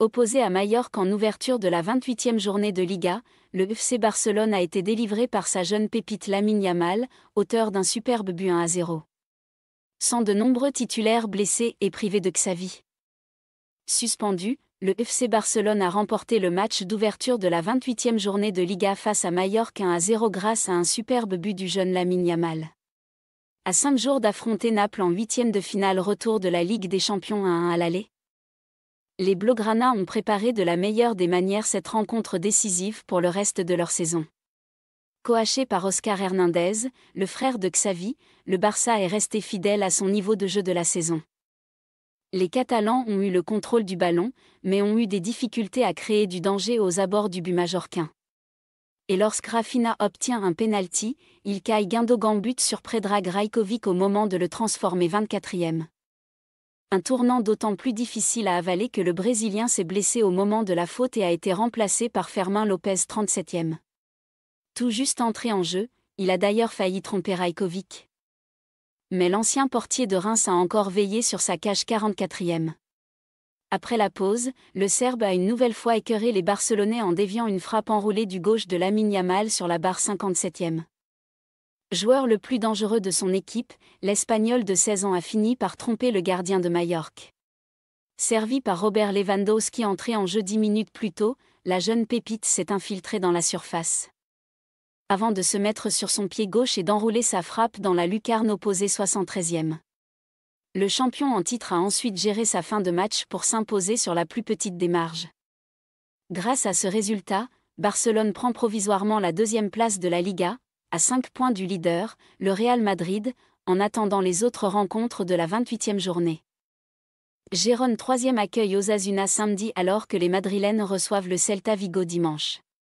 Opposé à Mallorca en ouverture de la 28e journée de Liga, le FC Barcelone a été délivré par sa jeune pépite Lamine Yamal, auteur d'un superbe but 1 à 0. Sans de nombreux titulaires blessés et privés de Xavi. Suspendu, le FC Barcelone a remporté le match d'ouverture de la 28e journée de Liga face à Mallorca 1 à 0 grâce à un superbe but du jeune Lamine Yamal. À 5 jours d'affronter Naples en huitième de finale retour de la Ligue des Champions à 1 à l'aller, les Blaugrana ont préparé de la meilleure des manières cette rencontre décisive pour le reste de leur saison. Coaché par Oscar Hernandez, le frère de Xavi, le Barça est resté fidèle à son niveau de jeu de la saison. Les Catalans ont eu le contrôle du ballon, mais ont eu des difficultés à créer du danger aux abords du but majorquin. Et lorsque Rafinha obtient un penalty, il caille Gundogan but sur Predrag Rajkovic au moment de le transformer 24e un tournant d'autant plus difficile à avaler que le Brésilien s'est blessé au moment de la faute et a été remplacé par Fermin Lopez 37e. Tout juste entré en jeu, il a d'ailleurs failli tromper Rajkovic. Mais l'ancien portier de Reims a encore veillé sur sa cage 44e. Après la pause, le Serbe a une nouvelle fois écœuré les Barcelonais en déviant une frappe enroulée du gauche de Lamine Yamal sur la barre 57e. Joueur le plus dangereux de son équipe, l'Espagnol de 16 ans a fini par tromper le gardien de Majorque. Servi par Robert Lewandowski entré en jeu dix minutes plus tôt, la jeune pépite s'est infiltrée dans la surface. Avant de se mettre sur son pied gauche et d'enrouler sa frappe dans la lucarne opposée 73e. Le champion en titre a ensuite géré sa fin de match pour s'imposer sur la plus petite des marges. Grâce à ce résultat, Barcelone prend provisoirement la deuxième place de la Liga, à 5 points du leader, le Real Madrid, en attendant les autres rencontres de la 28e journée. Gérone 3e accueille Osasuna samedi alors que les Madrilènes reçoivent le Celta Vigo dimanche.